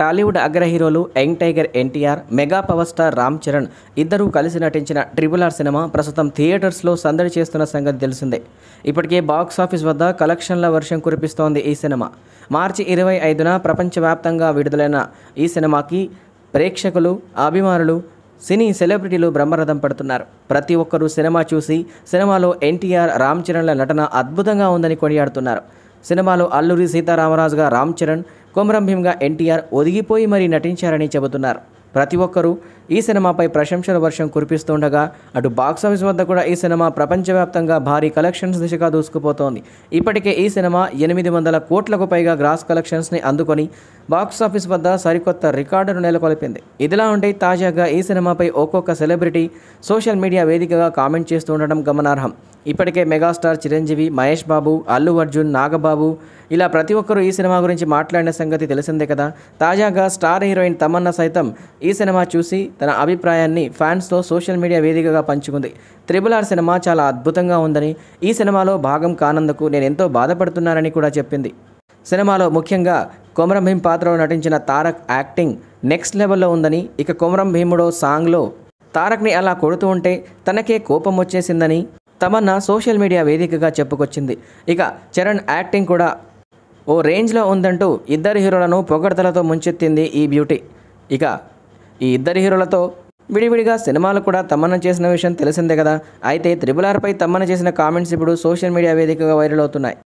టాలీవుడ్ అగ్ర హీరోలు young tiger NTR mega power star Ram Charan ఇద్దరూ కలిసి నటించిన ట్రిపుల్ ఆర్ సినిమా ప్రస్తుతం థియేటర్స్లో సందడి చేస్తున్న సంగతి తెలిసిందే ఇప్పటికే బాక్స్ ఆఫీస్ వద్ద కలెక్షన్ల వర్షం కురిపిస్తోంది ఈ సినిమా మార్చి ఇరవై ఐదున ప్రపంచవ్యాప్తంగా విడుదలైన ఈ సినిమాకి ప్రేక్షకులు అభిమానులు సినీ సెలబ్రిటీలు బ్రహ్మరథం పడుతున్నారు ప్రతి ఒక్కరూ సినిమా చూసి సినిమాలో ఎన్టీఆర్ రామ్ చరణ్ల నటన అద్భుతంగా ఉందని కొనియాడుతున్నారు సినిమాలో అల్లూరి సీతారామరాజుగా రామ్ చరణ్ కొమరంభీంగా ఎన్టీఆర్ ఒదిగిపోయి మరీ నటించారని చెబుతున్నారు ప్రతి ఒక్కరూ ఈ సినిమాపై ప్రశంసల వర్షం కురిపిస్తుండగా అటు బాక్సాఫీస్ వద్ద కూడా ఈ సినిమా ప్రపంచవ్యాప్తంగా భారీ కలెక్షన్స్ దిశగా దూసుకుపోతోంది ఇప్పటికే ఈ సినిమా ఎనిమిది వందల కోట్లకు పైగా గ్రాస్ కలెక్షన్స్ని అందుకొని బాక్సాఫీస్ వద్ద సరికొత్త రికార్డును నెలకొల్పింది ఇదిలా ఉంటే తాజాగా ఈ సినిమాపై ఒక్కొక్క సెలబ్రిటీ సోషల్ మీడియా వేదికగా కామెంట్ చేస్తూ ఉండడం గమనార్హం ఇప్పటికే మెగాస్టార్ చిరంజీవి మహేష్ బాబు అల్లు అర్జున్ నాగబాబు ఇలా ప్రతి ఒక్కరూ ఈ సినిమా గురించి మాట్లాడిన సంగతి తెలిసిందే కదా తాజాగా స్టార్ హీరోయిన్ తమన్నా సైతం ఈ సినిమా చూసి తన అభిప్రాయాన్ని ఫ్యాన్స్తో సోషల్ మీడియా వేదికగా పంచుకుంది త్రిబుల్ ఆర్ సినిమా చాలా అద్భుతంగా ఉందని ఈ సినిమాలో భాగం కానందుకు నేను ఎంతో బాధపడుతున్నానని కూడా చెప్పింది సినిమాలో ముఖ్యంగా కొమరం భీమ్ పాత్రలో నటించిన తారక్ యాక్టింగ్ నెక్స్ట్ లెవెల్లో ఉందని ఇక కొమరం భీముడో సాంగ్లో తారక్ని అలా కొడుతూ ఉంటే తనకే కోపం వచ్చేసిందని తమన్నా సోషల్ మీడియా వేదికగా చెప్పుకొచ్చింది ఇక చరణ్ యాక్టింగ్ కూడా ఓ రేంజ్లో ఉందంటూ ఇద్దరు హీరోలను పొగడ్తలతో ముంచెత్తింది ఈ బ్యూటీ ఇక ఈ ఇద్దరు హీరోలతో విడివిడిగా సినిమాలు కూడా తమన్న చేసిన విషయం తెలిసిందే కదా అయితే త్రిబులార్పై తమన్న చేసిన కామెంట్స్ ఇప్పుడు సోషల్ మీడియా వేదికగా వైరల్ అవుతున్నాయి